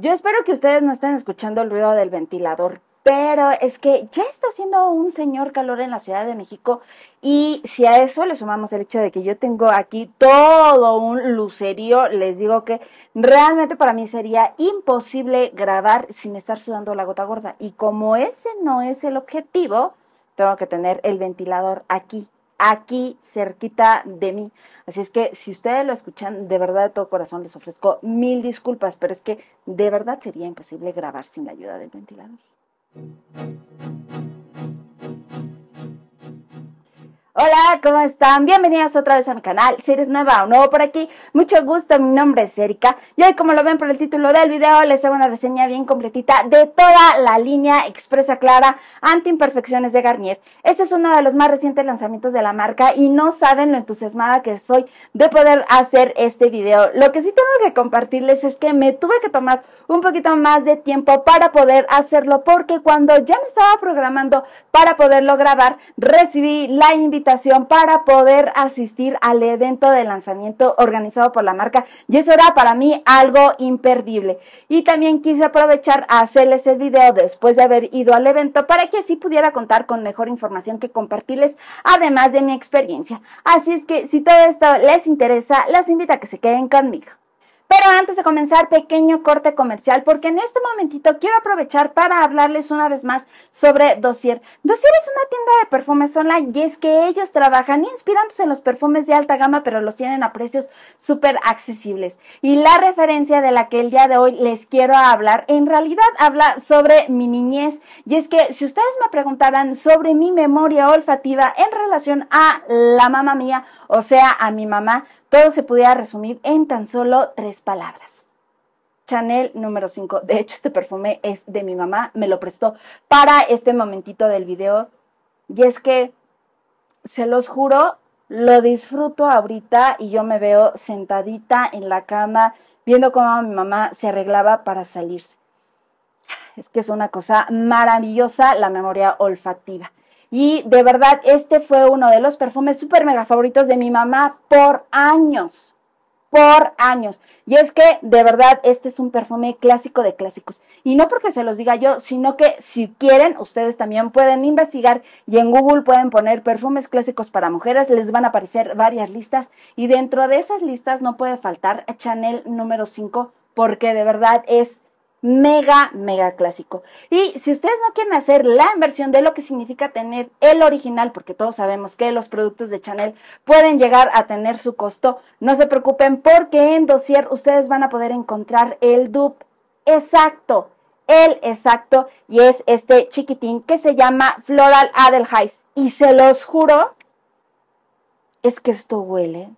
Yo espero que ustedes no estén escuchando el ruido del ventilador, pero es que ya está haciendo un señor calor en la Ciudad de México y si a eso le sumamos el hecho de que yo tengo aquí todo un lucerío, les digo que realmente para mí sería imposible grabar sin estar sudando la gota gorda. Y como ese no es el objetivo, tengo que tener el ventilador aquí aquí cerquita de mí. Así es que si ustedes lo escuchan, de verdad de todo corazón les ofrezco mil disculpas, pero es que de verdad sería imposible grabar sin la ayuda del ventilador. Hola, ¿cómo están? Bienvenidas otra vez a mi canal. Si eres nueva o nuevo por aquí, mucho gusto, mi nombre es Erika. Y hoy, como lo ven por el título del video, les hago una reseña bien completita de toda la línea expresa clara anti-imperfecciones de Garnier. Este es uno de los más recientes lanzamientos de la marca y no saben lo entusiasmada que estoy de poder hacer este video. Lo que sí tengo que compartirles es que me tuve que tomar un poquito más de tiempo para poder hacerlo porque cuando ya me estaba programando para poderlo grabar, recibí la invitación para poder asistir al evento de lanzamiento organizado por la marca y eso era para mí algo imperdible. Y también quise aprovechar a hacerles el video después de haber ido al evento para que así pudiera contar con mejor información que compartirles, además de mi experiencia. Así es que si todo esto les interesa, les invito a que se queden conmigo. Pero antes de comenzar, pequeño corte comercial, porque en este momentito quiero aprovechar para hablarles una vez más sobre Dossier. Dossier es una tienda de perfumes online y es que ellos trabajan inspirándose en los perfumes de alta gama, pero los tienen a precios súper accesibles. Y la referencia de la que el día de hoy les quiero hablar, en realidad habla sobre mi niñez. Y es que si ustedes me preguntaran sobre mi memoria olfativa en relación a la mamá mía, o sea, a mi mamá, todo se pudiera resumir en tan solo tres palabras. Chanel número 5. De hecho, este perfume es de mi mamá, me lo prestó para este momentito del video. Y es que, se los juro, lo disfruto ahorita y yo me veo sentadita en la cama viendo cómo mi mamá se arreglaba para salirse. Es que es una cosa maravillosa la memoria olfativa. Y de verdad, este fue uno de los perfumes súper mega favoritos de mi mamá por años. Por años. Y es que de verdad, este es un perfume clásico de clásicos. Y no porque se los diga yo, sino que si quieren, ustedes también pueden investigar y en Google pueden poner perfumes clásicos para mujeres. Les van a aparecer varias listas. Y dentro de esas listas no puede faltar Chanel número 5, porque de verdad es mega, mega clásico. Y si ustedes no quieren hacer la inversión de lo que significa tener el original, porque todos sabemos que los productos de Chanel pueden llegar a tener su costo, no se preocupen porque en dossier ustedes van a poder encontrar el dupe exacto, el exacto, y es este chiquitín que se llama Floral Adelheis. Y se los juro, es que esto huele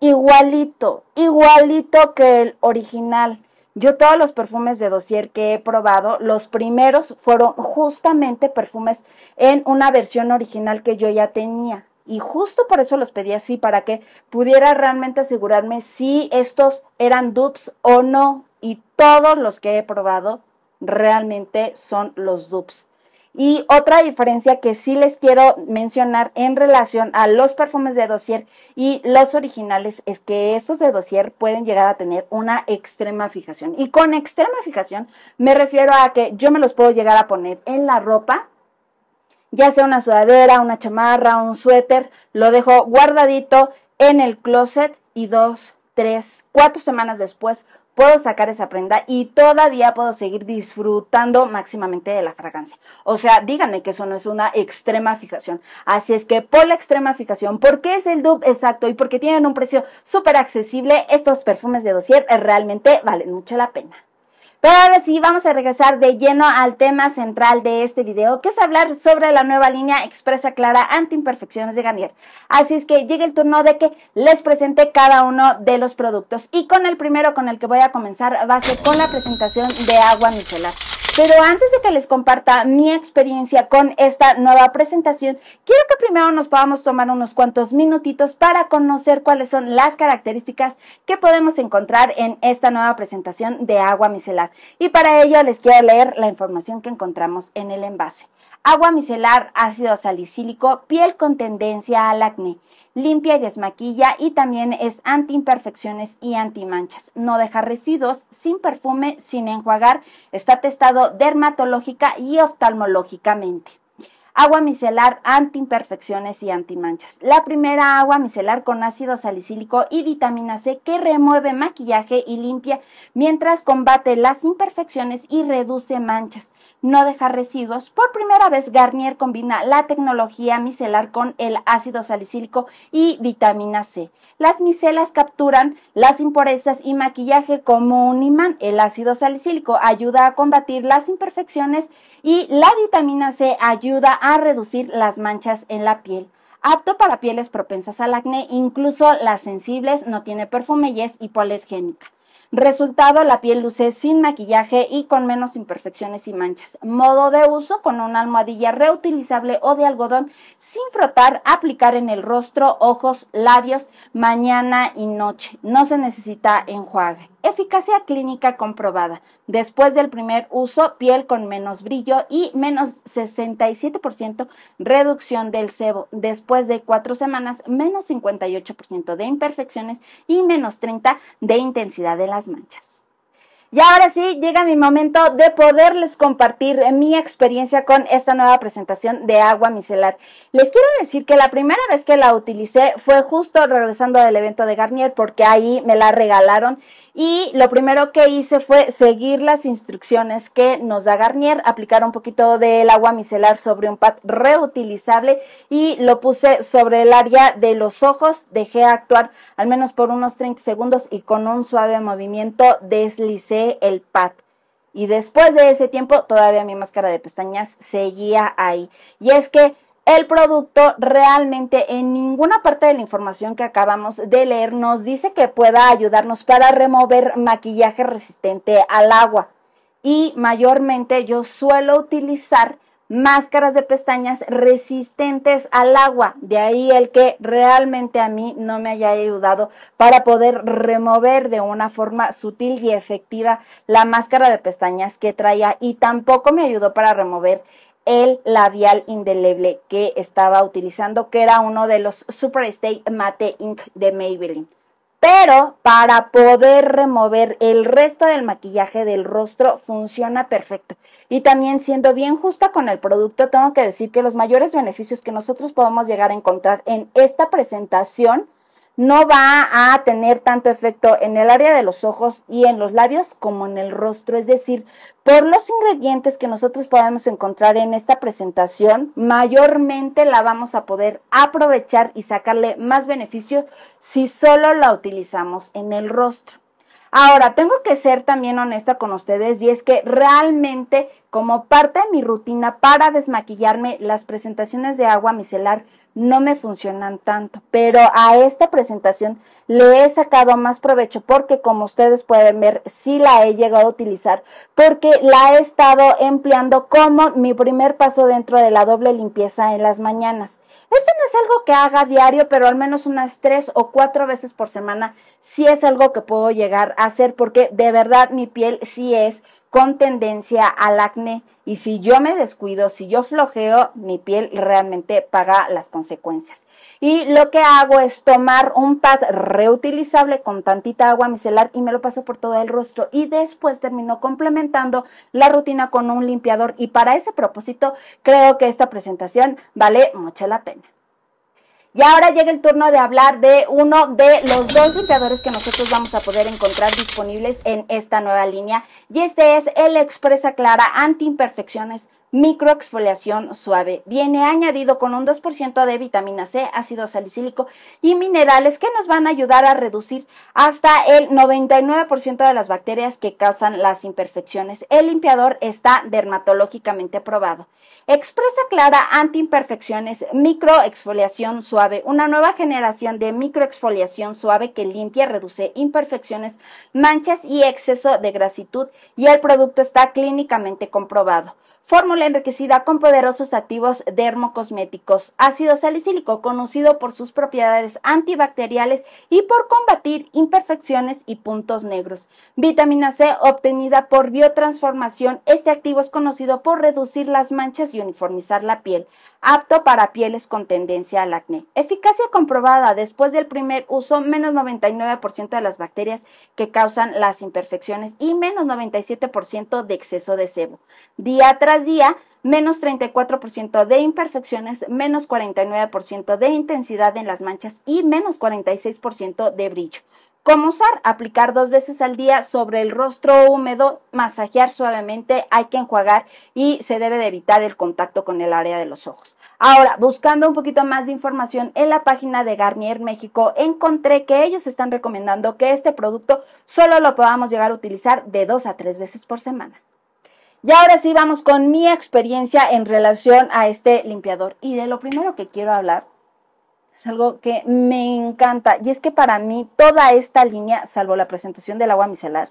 igualito, igualito que el original. Yo todos los perfumes de dosier que he probado, los primeros fueron justamente perfumes en una versión original que yo ya tenía. Y justo por eso los pedí así, para que pudiera realmente asegurarme si estos eran dupes o no. Y todos los que he probado realmente son los dupes. Y otra diferencia que sí les quiero mencionar en relación a los perfumes de dosier y los originales es que estos de dosier pueden llegar a tener una extrema fijación. Y con extrema fijación me refiero a que yo me los puedo llegar a poner en la ropa, ya sea una sudadera, una chamarra, un suéter, lo dejo guardadito en el closet y dos, tres, cuatro semanas después puedo sacar esa prenda y todavía puedo seguir disfrutando máximamente de la fragancia. O sea, díganme que eso no es una extrema fijación. Así es que por la extrema fijación, porque es el dupe exacto y porque tienen un precio súper accesible, estos perfumes de dossier realmente valen mucho la pena. Pero ahora sí, vamos a regresar de lleno al tema central de este video, que es hablar sobre la nueva línea expresa clara Anti imperfecciones de Garnier. Así es que llega el turno de que les presente cada uno de los productos. Y con el primero con el que voy a comenzar va a ser con la presentación de agua micelar. Pero antes de que les comparta mi experiencia con esta nueva presentación, quiero que primero nos podamos tomar unos cuantos minutitos para conocer cuáles son las características que podemos encontrar en esta nueva presentación de agua micelar. Y para ello les quiero leer la información que encontramos en el envase. Agua micelar, ácido salicílico, piel con tendencia al acné limpia y desmaquilla y también es anti imperfecciones y anti manchas. No deja residuos, sin perfume, sin enjuagar, está testado dermatológica y oftalmológicamente agua micelar anti-imperfecciones y antimanchas. La primera agua micelar con ácido salicílico y vitamina C que remueve maquillaje y limpia mientras combate las imperfecciones y reduce manchas. No deja residuos. Por primera vez Garnier combina la tecnología micelar con el ácido salicílico y vitamina C. Las micelas capturan las impurezas y maquillaje como un imán. El ácido salicílico ayuda a combatir las imperfecciones y la vitamina C ayuda a reducir las manchas en la piel. Apto para pieles propensas al acné, incluso las sensibles, no tiene perfume y es hipoalergénica. Resultado, la piel luce sin maquillaje y con menos imperfecciones y manchas. Modo de uso con una almohadilla reutilizable o de algodón sin frotar, aplicar en el rostro, ojos, labios, mañana y noche. No se necesita enjuague. Eficacia clínica comprobada. Después del primer uso, piel con menos brillo y menos 67% reducción del sebo. Después de cuatro semanas, menos 58% de imperfecciones y menos 30% de intensidad de las manchas. Y ahora sí, llega mi momento de poderles compartir mi experiencia con esta nueva presentación de agua micelar. Les quiero decir que la primera vez que la utilicé fue justo regresando del evento de Garnier porque ahí me la regalaron y lo primero que hice fue seguir las instrucciones que nos da Garnier, aplicar un poquito del agua micelar sobre un pad reutilizable y lo puse sobre el área de los ojos, dejé actuar al menos por unos 30 segundos y con un suave movimiento deslicé el pad. Y después de ese tiempo todavía mi máscara de pestañas seguía ahí. Y es que el producto realmente en ninguna parte de la información que acabamos de leer nos dice que pueda ayudarnos para remover maquillaje resistente al agua. Y mayormente yo suelo utilizar máscaras de pestañas resistentes al agua. De ahí el que realmente a mí no me haya ayudado para poder remover de una forma sutil y efectiva la máscara de pestañas que traía y tampoco me ayudó para remover el labial indeleble que estaba utilizando, que era uno de los Super Stay Matte Ink de Maybelline. Pero para poder remover el resto del maquillaje del rostro funciona perfecto. Y también siendo bien justa con el producto, tengo que decir que los mayores beneficios que nosotros podemos llegar a encontrar en esta presentación no va a tener tanto efecto en el área de los ojos y en los labios como en el rostro. Es decir, por los ingredientes que nosotros podemos encontrar en esta presentación, mayormente la vamos a poder aprovechar y sacarle más beneficio si solo la utilizamos en el rostro. Ahora, tengo que ser también honesta con ustedes y es que realmente como parte de mi rutina para desmaquillarme, las presentaciones de agua micelar no me funcionan tanto, pero a esta presentación le he sacado más provecho porque como ustedes pueden ver, sí la he llegado a utilizar porque la he estado empleando como mi primer paso dentro de la doble limpieza en las mañanas. Esto no es algo que haga diario, pero al menos unas tres o cuatro veces por semana sí es algo que puedo llegar a hacer porque de verdad mi piel sí es con tendencia al acné y si yo me descuido, si yo flojeo, mi piel realmente paga las consecuencias. Y lo que hago es tomar un pad reutilizable con tantita agua micelar y me lo paso por todo el rostro y después termino complementando la rutina con un limpiador y para ese propósito creo que esta presentación vale mucho la pena. Y ahora llega el turno de hablar de uno de los dos limpiadores que nosotros vamos a poder encontrar disponibles en esta nueva línea. Y este es el Expresa Clara Anti Imperfecciones microexfoliación suave. Viene añadido con un 2% de vitamina C, ácido salicílico y minerales que nos van a ayudar a reducir hasta el 99% de las bacterias que causan las imperfecciones. El limpiador está dermatológicamente probado. Expresa clara antiimperfecciones, microexfoliación suave, una nueva generación de microexfoliación suave que limpia, reduce imperfecciones, manchas y exceso de grasitud y el producto está clínicamente comprobado fórmula enriquecida con poderosos activos dermocosméticos, ácido salicílico conocido por sus propiedades antibacteriales y por combatir imperfecciones y puntos negros, vitamina C obtenida por biotransformación, este activo es conocido por reducir las manchas y uniformizar la piel, apto para pieles con tendencia al acné. Eficacia comprobada después del primer uso, menos 99% de las bacterias que causan las imperfecciones y menos 97% de exceso de sebo. Día tras día, menos 34% de imperfecciones, menos 49% de intensidad en las manchas y menos 46% de brillo. ¿Cómo usar? Aplicar dos veces al día sobre el rostro húmedo, masajear suavemente, hay que enjuagar y se debe de evitar el contacto con el área de los ojos. Ahora, buscando un poquito más de información en la página de Garnier México, encontré que ellos están recomendando que este producto solo lo podamos llegar a utilizar de dos a tres veces por semana. Y ahora sí vamos con mi experiencia en relación a este limpiador. Y de lo primero que quiero hablar es algo que me encanta. Y es que para mí toda esta línea, salvo la presentación del agua micelar,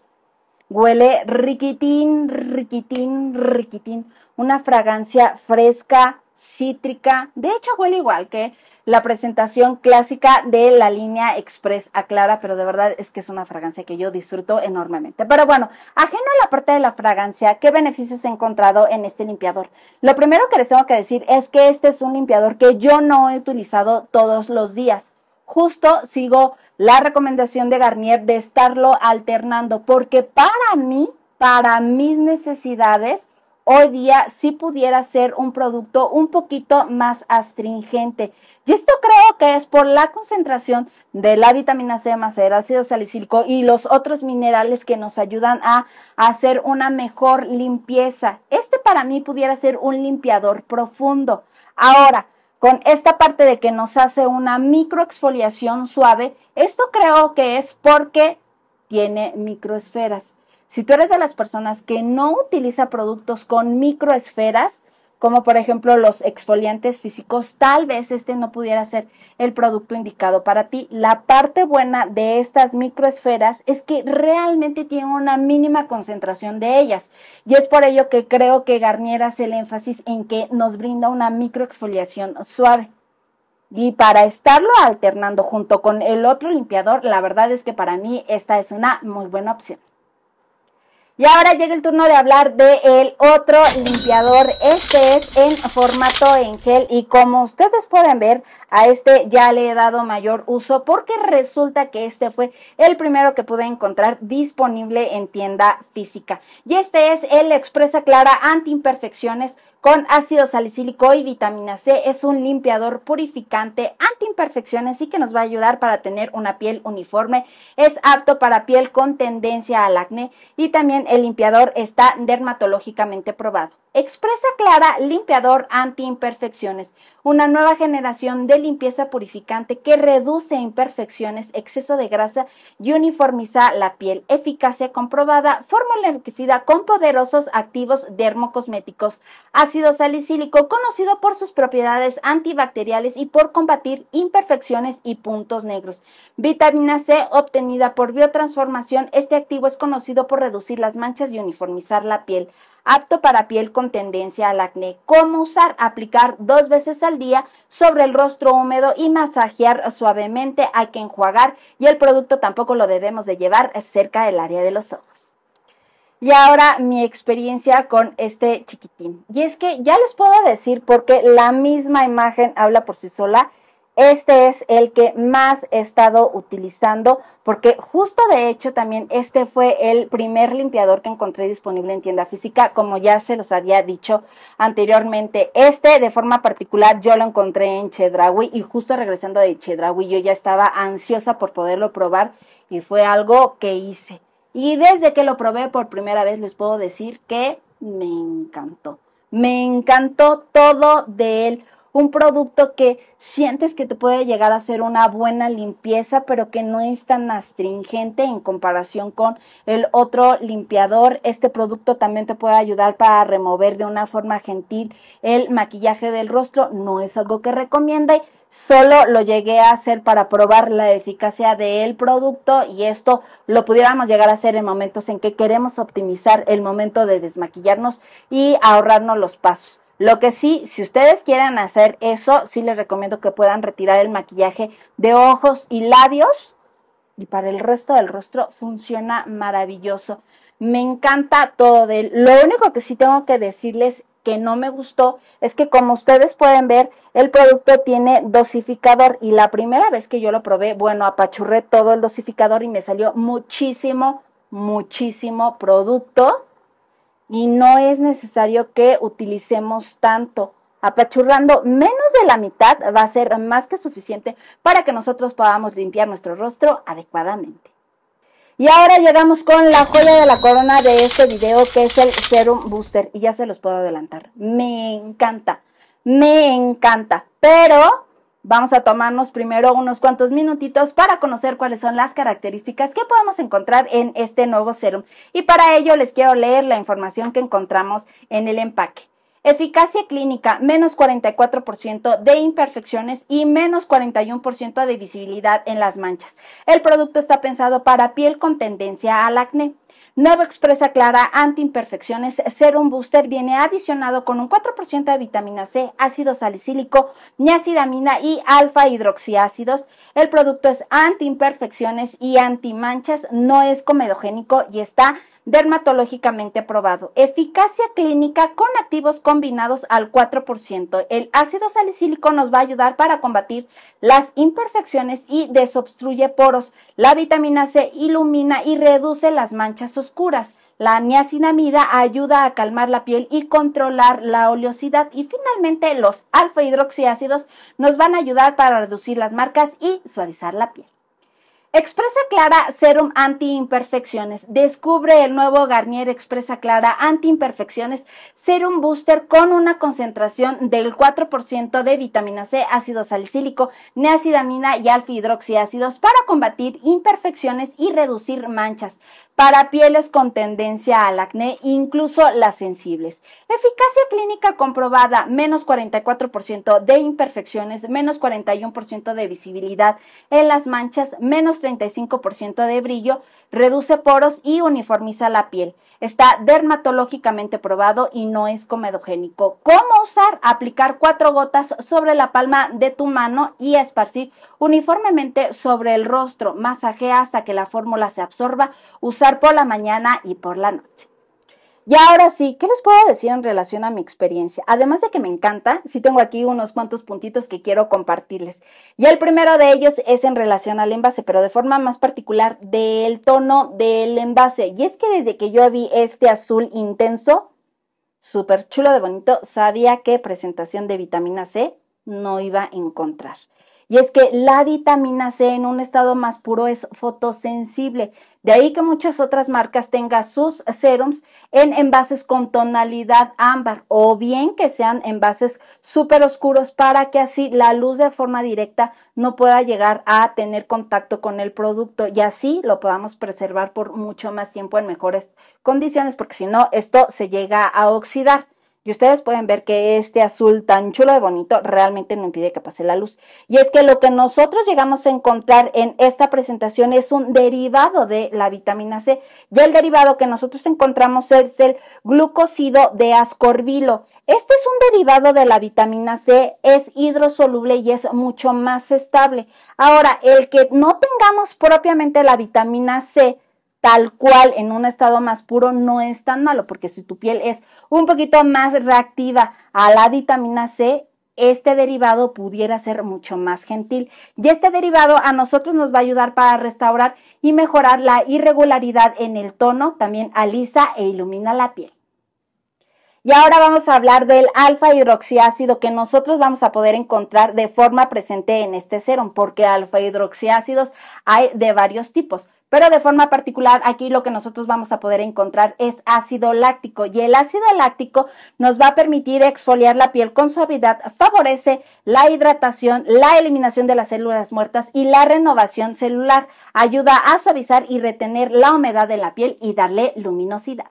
huele riquitín, riquitín, riquitín. Una fragancia fresca, cítrica. De hecho, huele igual que la presentación clásica de la línea Express Aclara, pero de verdad es que es una fragancia que yo disfruto enormemente. Pero bueno, ajeno a la parte de la fragancia, ¿qué beneficios he encontrado en este limpiador? Lo primero que les tengo que decir es que este es un limpiador que yo no he utilizado todos los días justo sigo la recomendación de Garnier de estarlo alternando, porque para mí, para mis necesidades, hoy día sí pudiera ser un producto un poquito más astringente. Y esto creo que es por la concentración de la vitamina C más el ácido salicílico y los otros minerales que nos ayudan a hacer una mejor limpieza. Este para mí pudiera ser un limpiador profundo. Ahora, con esta parte de que nos hace una microexfoliación suave, esto creo que es porque tiene microesferas. Si tú eres de las personas que no utiliza productos con microesferas, como por ejemplo los exfoliantes físicos, tal vez este no pudiera ser el producto indicado para ti. La parte buena de estas microesferas es que realmente tienen una mínima concentración de ellas y es por ello que creo que Garnier hace el énfasis en que nos brinda una microexfoliación suave. Y para estarlo alternando junto con el otro limpiador, la verdad es que para mí esta es una muy buena opción. Y ahora llega el turno de hablar de el otro limpiador. Este es en formato en gel y como ustedes pueden ver, a este ya le he dado mayor uso porque resulta que este fue el primero que pude encontrar disponible en tienda física. Y este es el Expresa Clara Anti Imperfecciones con ácido salicílico y vitamina C. Es un limpiador purificante, anti-imperfecciones y que nos va a ayudar para tener una piel uniforme. Es apto para piel con tendencia al acné y también el limpiador está dermatológicamente probado. Expresa Clara Limpiador Anti-Imperfecciones, una nueva generación de limpieza purificante que reduce imperfecciones, exceso de grasa y uniformiza la piel. Eficacia comprobada, fórmula enriquecida con poderosos activos dermocosméticos. Ácido salicílico, conocido por sus propiedades antibacteriales y por combatir imperfecciones y puntos negros. Vitamina C, obtenida por biotransformación, este activo es conocido por reducir las manchas y uniformizar la piel apto para piel con tendencia al acné. ¿Cómo usar? Aplicar dos veces al día sobre el rostro húmedo y masajear suavemente. Hay que enjuagar y el producto tampoco lo debemos de llevar cerca del área de los ojos. Y ahora mi experiencia con este chiquitín. Y es que ya les puedo decir porque la misma imagen habla por sí sola este es el que más he estado utilizando porque justo de hecho también este fue el primer limpiador que encontré disponible en tienda física, como ya se los había dicho anteriormente. Este de forma particular yo lo encontré en Chedraui y justo regresando de Chedraui yo ya estaba ansiosa por poderlo probar y fue algo que hice. Y desde que lo probé por primera vez les puedo decir que me encantó. Me encantó todo de él un producto que sientes que te puede llegar a hacer una buena limpieza, pero que no es tan astringente en comparación con el otro limpiador. Este producto también te puede ayudar para remover de una forma gentil el maquillaje del rostro. No es algo que recomiende solo lo llegué a hacer para probar la eficacia del producto y esto lo pudiéramos llegar a hacer en momentos en que queremos optimizar el momento de desmaquillarnos y ahorrarnos los pasos. Lo que sí, si ustedes quieren hacer eso, sí les recomiendo que puedan retirar el maquillaje de ojos y labios. Y para el resto del rostro funciona maravilloso. Me encanta todo de él. Lo único que sí tengo que decirles que no me gustó es que como ustedes pueden ver, el producto tiene dosificador y la primera vez que yo lo probé, bueno, apachurré todo el dosificador y me salió muchísimo, muchísimo producto y no es necesario que utilicemos tanto. Apachurrando menos de la mitad va a ser más que suficiente para que nosotros podamos limpiar nuestro rostro adecuadamente. Y ahora llegamos con la joya de la corona de este video que es el Serum Booster. Y ya se los puedo adelantar. Me encanta, me encanta. Pero Vamos a tomarnos primero unos cuantos minutitos para conocer cuáles son las características que podemos encontrar en este nuevo serum. Y para ello les quiero leer la información que encontramos en el empaque. Eficacia clínica, menos 44% de imperfecciones y menos 41% de visibilidad en las manchas. El producto está pensado para piel con tendencia al acné. Nuevo Expresa Clara Anti Imperfecciones Serum Booster viene adicionado con un 4% de vitamina C, ácido salicílico, niacidamina y alfa hidroxiácidos. El producto es anti imperfecciones y antimanchas, no es comedogénico y está dermatológicamente probado. Eficacia clínica con activos combinados al 4%. El ácido salicílico nos va a ayudar para combatir las imperfecciones y desobstruye poros. La vitamina C ilumina y reduce las manchas oscuras. La niacinamida ayuda a calmar la piel y controlar la oleosidad. Y finalmente los alfa hidroxiácidos nos van a ayudar para reducir las marcas y suavizar la piel. Expresa Clara Serum Anti-Imperfecciones. Descubre el nuevo Garnier Expresa Clara Anti-Imperfecciones Serum Booster con una concentración del 4% de vitamina C, ácido salicílico, neacidamina y alfa-hidroxiácidos para combatir imperfecciones y reducir manchas para pieles con tendencia al acné, incluso las sensibles. Eficacia clínica comprobada, menos 44% de imperfecciones, menos 41% de visibilidad en las manchas, menos 35% de brillo reduce poros y uniformiza la piel. Está dermatológicamente probado y no es comedogénico. ¿Cómo usar? Aplicar cuatro gotas sobre la palma de tu mano y esparcir uniformemente sobre el rostro. Masajea hasta que la fórmula se absorba. Usar por la mañana y por la noche. Y ahora sí, ¿qué les puedo decir en relación a mi experiencia? Además de que me encanta, sí tengo aquí unos cuantos puntitos que quiero compartirles. Y el primero de ellos es en relación al envase, pero de forma más particular del tono del envase. Y es que desde que yo vi este azul intenso, súper chulo de bonito, sabía que presentación de vitamina C no iba a encontrar. Y es que la vitamina C en un estado más puro es fotosensible. De ahí que muchas otras marcas tengan sus serums en envases con tonalidad ámbar o bien que sean envases súper oscuros para que así la luz de forma directa no pueda llegar a tener contacto con el producto y así lo podamos preservar por mucho más tiempo en mejores condiciones porque si no esto se llega a oxidar. Y ustedes pueden ver que este azul tan chulo de bonito realmente no impide que pase la luz. Y es que lo que nosotros llegamos a encontrar en esta presentación es un derivado de la vitamina C. Y el derivado que nosotros encontramos es el glucosido de ascorbilo. Este es un derivado de la vitamina C, es hidrosoluble y es mucho más estable. Ahora, el que no tengamos propiamente la vitamina C, tal cual en un estado más puro no es tan malo, porque si tu piel es un poquito más reactiva a la vitamina C, este derivado pudiera ser mucho más gentil. Y este derivado a nosotros nos va a ayudar para restaurar y mejorar la irregularidad en el tono, también alisa e ilumina la piel. Y ahora vamos a hablar del alfa hidroxiácido que nosotros vamos a poder encontrar de forma presente en este serum, porque alfa hidroxiácidos hay de varios tipos. Pero de forma particular, aquí lo que nosotros vamos a poder encontrar es ácido láctico y el ácido láctico nos va a permitir exfoliar la piel con suavidad, favorece la hidratación, la eliminación de las células muertas y la renovación celular, ayuda a suavizar y retener la humedad de la piel y darle luminosidad.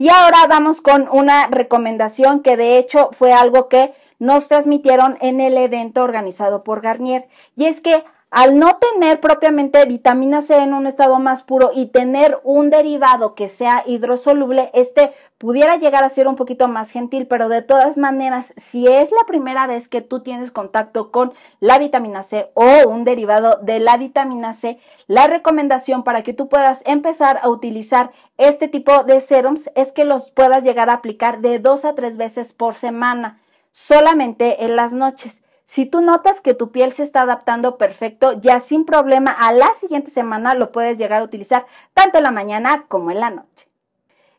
Y ahora vamos con una recomendación que de hecho fue algo que nos transmitieron en el evento organizado por Garnier. Y es que al no tener propiamente vitamina C en un estado más puro y tener un derivado que sea hidrosoluble, este pudiera llegar a ser un poquito más gentil, pero de todas maneras, si es la primera vez que tú tienes contacto con la vitamina C o un derivado de la vitamina C, la recomendación para que tú puedas empezar a utilizar este tipo de serums es que los puedas llegar a aplicar de dos a tres veces por semana, solamente en las noches. Si tú notas que tu piel se está adaptando perfecto, ya sin problema a la siguiente semana lo puedes llegar a utilizar tanto en la mañana como en la noche.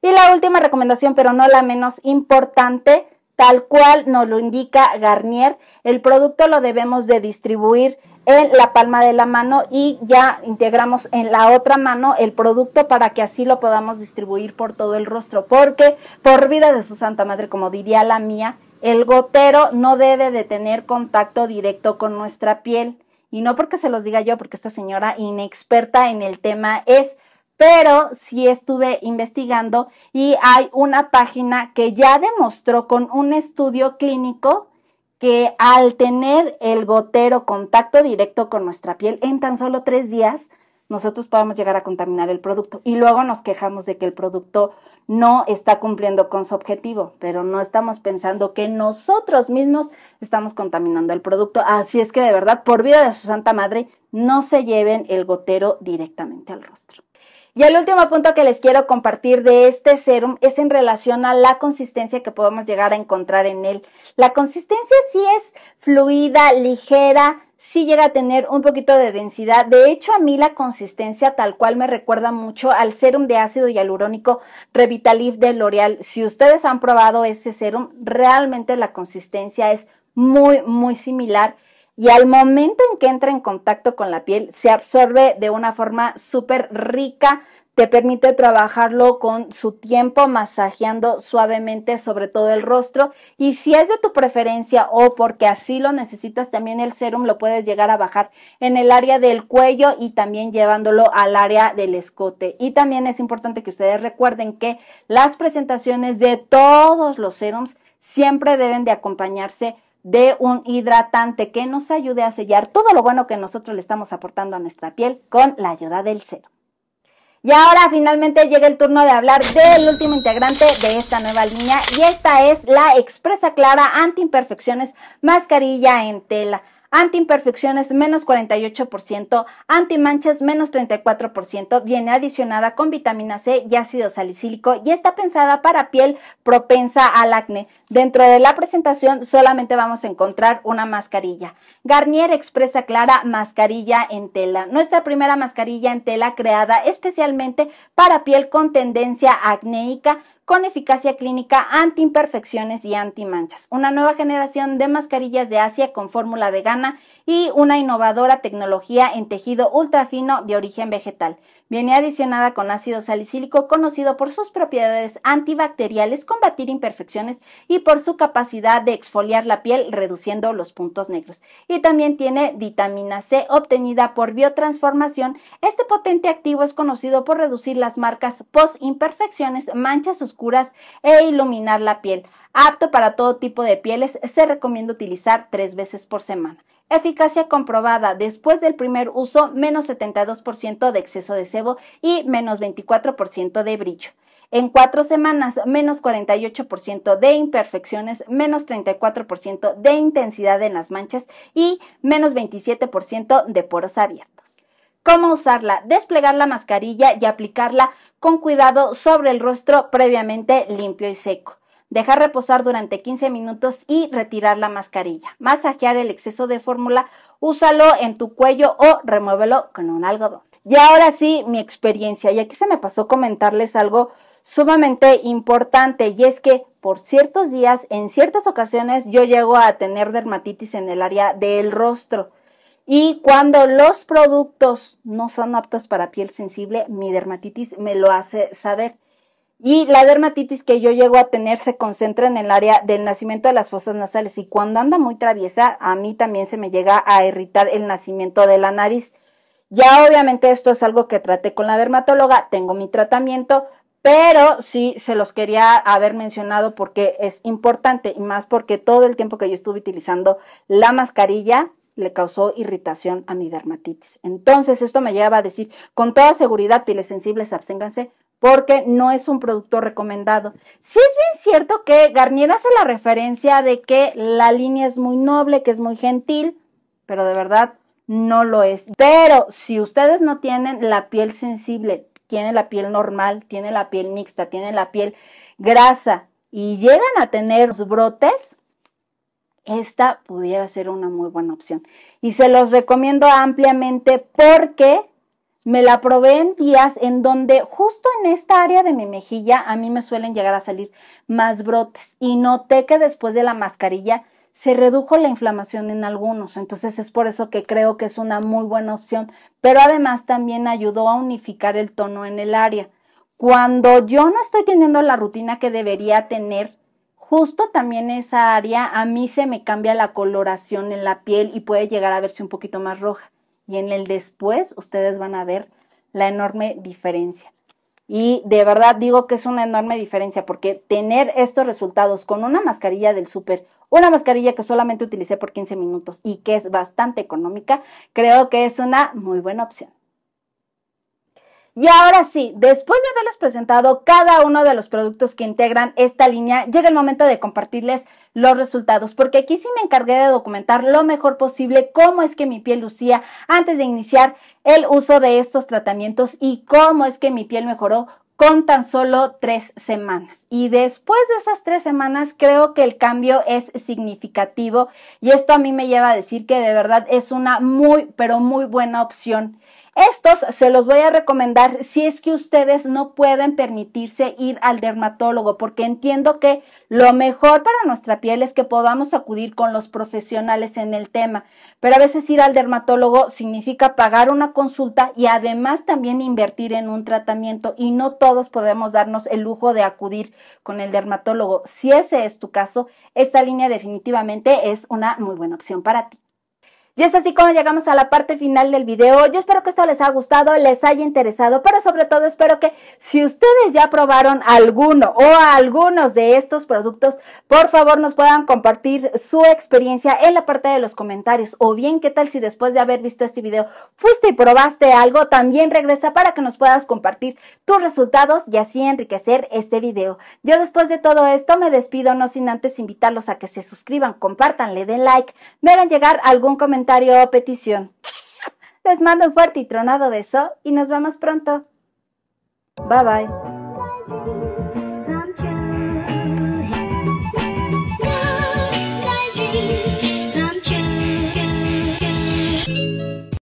Y la última recomendación, pero no la menos importante, tal cual nos lo indica Garnier, el producto lo debemos de distribuir en la palma de la mano y ya integramos en la otra mano el producto para que así lo podamos distribuir por todo el rostro, porque por vida de su santa madre, como diría la mía, el gotero no debe de tener contacto directo con nuestra piel. Y no porque se los diga yo, porque esta señora inexperta en el tema es, pero sí estuve investigando y hay una página que ya demostró con un estudio clínico que al tener el gotero contacto directo con nuestra piel en tan solo tres días, nosotros podamos llegar a contaminar el producto. Y luego nos quejamos de que el producto no está cumpliendo con su objetivo, pero no estamos pensando que nosotros mismos estamos contaminando el producto. Así es que de verdad, por vida de su Santa Madre, no se lleven el gotero directamente al rostro. Y el último punto que les quiero compartir de este serum es en relación a la consistencia que podemos llegar a encontrar en él. La consistencia sí es fluida, ligera, sí llega a tener un poquito de densidad. De hecho, a mí la consistencia tal cual me recuerda mucho al serum de ácido hialurónico Revitalif de L'Oreal. Si ustedes han probado ese serum, realmente la consistencia es muy, muy similar. Y al momento en que entra en contacto con la piel, se absorbe de una forma súper rica, te permite trabajarlo con su tiempo masajeando suavemente sobre todo el rostro y si es de tu preferencia o porque así lo necesitas también el serum lo puedes llegar a bajar en el área del cuello y también llevándolo al área del escote. Y también es importante que ustedes recuerden que las presentaciones de todos los serums siempre deben de acompañarse de un hidratante que nos ayude a sellar todo lo bueno que nosotros le estamos aportando a nuestra piel con la ayuda del serum. Y ahora finalmente llega el turno de hablar del último integrante de esta nueva línea y esta es la expresa clara anti imperfecciones mascarilla en tela anti-imperfecciones menos 48%, anti-manchas menos 34%, viene adicionada con vitamina C y ácido salicílico y está pensada para piel propensa al acné. Dentro de la presentación solamente vamos a encontrar una mascarilla. Garnier Expresa Clara Mascarilla en tela, nuestra primera mascarilla en tela creada especialmente para piel con tendencia acnéica con eficacia clínica anti imperfecciones y anti manchas, una nueva generación de mascarillas de Asia con fórmula vegana y una innovadora tecnología en tejido ultrafino de origen vegetal. Viene adicionada con ácido salicílico conocido por sus propiedades antibacteriales, combatir imperfecciones y por su capacidad de exfoliar la piel reduciendo los puntos negros. Y también tiene vitamina C obtenida por biotransformación. Este potente activo es conocido por reducir las marcas post-imperfecciones, manchas oscuras e iluminar la piel. Apto para todo tipo de pieles, se recomienda utilizar tres veces por semana. Eficacia comprobada después del primer uso, menos 72% de exceso de sebo y menos 24% de brillo. En cuatro semanas, menos 48% de imperfecciones, menos 34% de intensidad en las manchas y menos 27% de poros abiertos. ¿Cómo usarla? Desplegar la mascarilla y aplicarla con cuidado sobre el rostro previamente limpio y seco dejar reposar durante 15 minutos y retirar la mascarilla. Masajear el exceso de fórmula, úsalo en tu cuello o remuévelo con un algodón. Y ahora sí, mi experiencia. Y aquí se me pasó comentarles algo sumamente importante y es que por ciertos días, en ciertas ocasiones, yo llego a tener dermatitis en el área del rostro. Y cuando los productos no son aptos para piel sensible, mi dermatitis me lo hace saber. Y la dermatitis que yo llego a tener se concentra en el área del nacimiento de las fosas nasales y cuando anda muy traviesa, a mí también se me llega a irritar el nacimiento de la nariz. Ya obviamente esto es algo que traté con la dermatóloga, tengo mi tratamiento, pero sí se los quería haber mencionado porque es importante y más porque todo el tiempo que yo estuve utilizando la mascarilla le causó irritación a mi dermatitis. Entonces esto me lleva a decir con toda seguridad, pieles sensibles, absténganse, porque no es un producto recomendado. Sí es bien cierto que Garnier hace la referencia de que la línea es muy noble, que es muy gentil, pero de verdad no lo es. Pero si ustedes no tienen la piel sensible, tienen la piel normal, tienen la piel mixta, tienen la piel grasa y llegan a tener brotes, esta pudiera ser una muy buena opción. Y se los recomiendo ampliamente porque me la probé en días en donde justo en esta área de mi mejilla a mí me suelen llegar a salir más brotes y noté que después de la mascarilla se redujo la inflamación en algunos, entonces es por eso que creo que es una muy buena opción, pero además también ayudó a unificar el tono en el área. Cuando yo no estoy teniendo la rutina que debería tener, justo también esa área a mí se me cambia la coloración en la piel y puede llegar a verse un poquito más roja y en el después ustedes van a ver la enorme diferencia. Y de verdad digo que es una enorme diferencia porque tener estos resultados con una mascarilla del súper, una mascarilla que solamente utilicé por 15 minutos y que es bastante económica, creo que es una muy buena opción. Y ahora sí, después de haberles presentado cada uno de los productos que integran esta línea, llega el momento de compartirles los resultados, porque aquí sí me encargué de documentar lo mejor posible cómo es que mi piel lucía antes de iniciar el uso de estos tratamientos y cómo es que mi piel mejoró con tan solo tres semanas. Y después de esas tres semanas creo que el cambio es significativo y esto a mí me lleva a decir que de verdad es una muy, pero muy buena opción estos se los voy a recomendar si es que ustedes no pueden permitirse ir al dermatólogo, porque entiendo que lo mejor para nuestra piel es que podamos acudir con los profesionales en el tema, pero a veces ir al dermatólogo significa pagar una consulta y además también invertir en un tratamiento y no todos podemos darnos el lujo de acudir con el dermatólogo. Si ese es tu caso, esta línea definitivamente es una muy buena opción para ti. Y es así como llegamos a la parte final del video. Yo espero que esto les haya gustado, les haya interesado, pero sobre todo espero que si ustedes ya probaron alguno o algunos de estos productos, por favor nos puedan compartir su experiencia en la parte de los comentarios. O bien, ¿qué tal si después de haber visto este video fuiste y probaste algo? También regresa para que nos puedas compartir tus resultados y así enriquecer este video. Yo después de todo esto me despido, no sin antes invitarlos a que se suscriban, compartan, le den like, me hagan llegar algún comentario comentario o petición. Les mando un fuerte y tronado beso y nos vemos pronto. Bye bye.